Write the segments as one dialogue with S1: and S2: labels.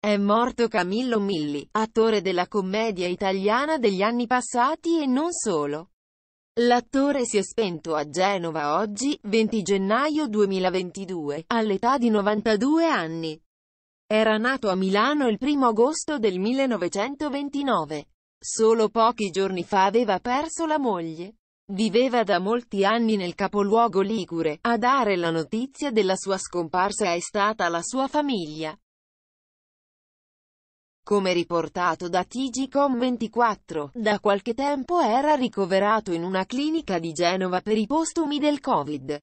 S1: È morto Camillo Milli, attore della commedia italiana degli anni passati e non solo. L'attore si è spento a Genova oggi, 20 gennaio 2022, all'età di 92 anni. Era nato a Milano il 1 agosto del 1929. Solo pochi giorni fa aveva perso la moglie. Viveva da molti anni nel capoluogo Ligure, a dare la notizia della sua scomparsa è stata la sua famiglia. Come riportato da TGcom24, da qualche tempo era ricoverato in una clinica di Genova per i postumi del Covid.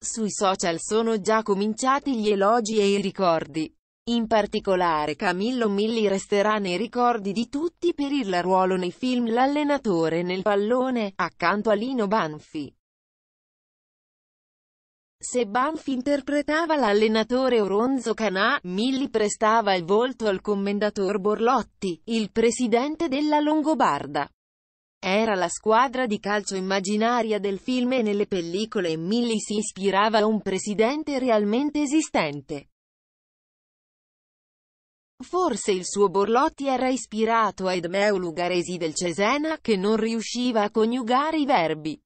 S1: Sui social sono già cominciati gli elogi e i ricordi. In particolare Camillo Milli resterà nei ricordi di tutti per il ruolo nei film L'allenatore nel pallone, accanto a Lino Banfi. Se Banff interpretava l'allenatore Oronzo Canà, Milli prestava il volto al commendator Borlotti, il presidente della Longobarda. Era la squadra di calcio immaginaria del film e nelle pellicole Milli si ispirava a un presidente realmente esistente. Forse il suo Borlotti era ispirato a Edmeu Lugaresi del Cesena, che non riusciva a coniugare i verbi.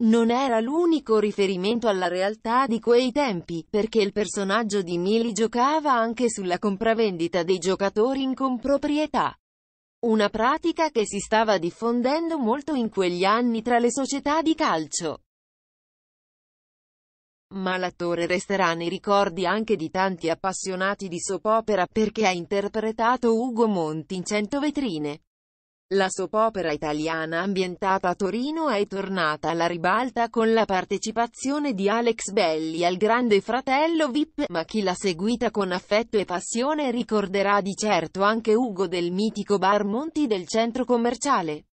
S1: Non era l'unico riferimento alla realtà di quei tempi, perché il personaggio di Mili giocava anche sulla compravendita dei giocatori in comproprietà. Una pratica che si stava diffondendo molto in quegli anni tra le società di calcio. Ma l'attore resterà nei ricordi anche di tanti appassionati di soap opera, perché ha interpretato Ugo Monti in 100 vetrine. La soap opera italiana ambientata a Torino è tornata alla ribalta con la partecipazione di Alex Belli al Grande Fratello VIP, ma chi l'ha seguita con affetto e passione ricorderà di certo anche Ugo del mitico bar Monti del centro commerciale.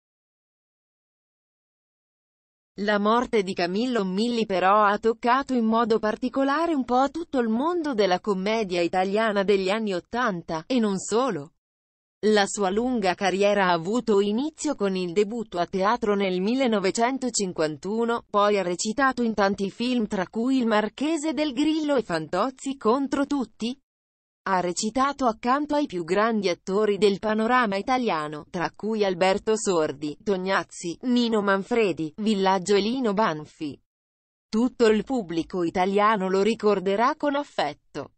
S1: La morte di Camillo Milli però ha toccato in modo particolare un po' tutto il mondo della commedia italiana degli anni Ottanta, e non solo. La sua lunga carriera ha avuto inizio con il debutto a teatro nel 1951, poi ha recitato in tanti film tra cui Il Marchese del Grillo e Fantozzi contro tutti. Ha recitato accanto ai più grandi attori del panorama italiano, tra cui Alberto Sordi, Tognazzi, Nino Manfredi, Villaggio e Lino Banfi. Tutto il pubblico italiano lo ricorderà con affetto.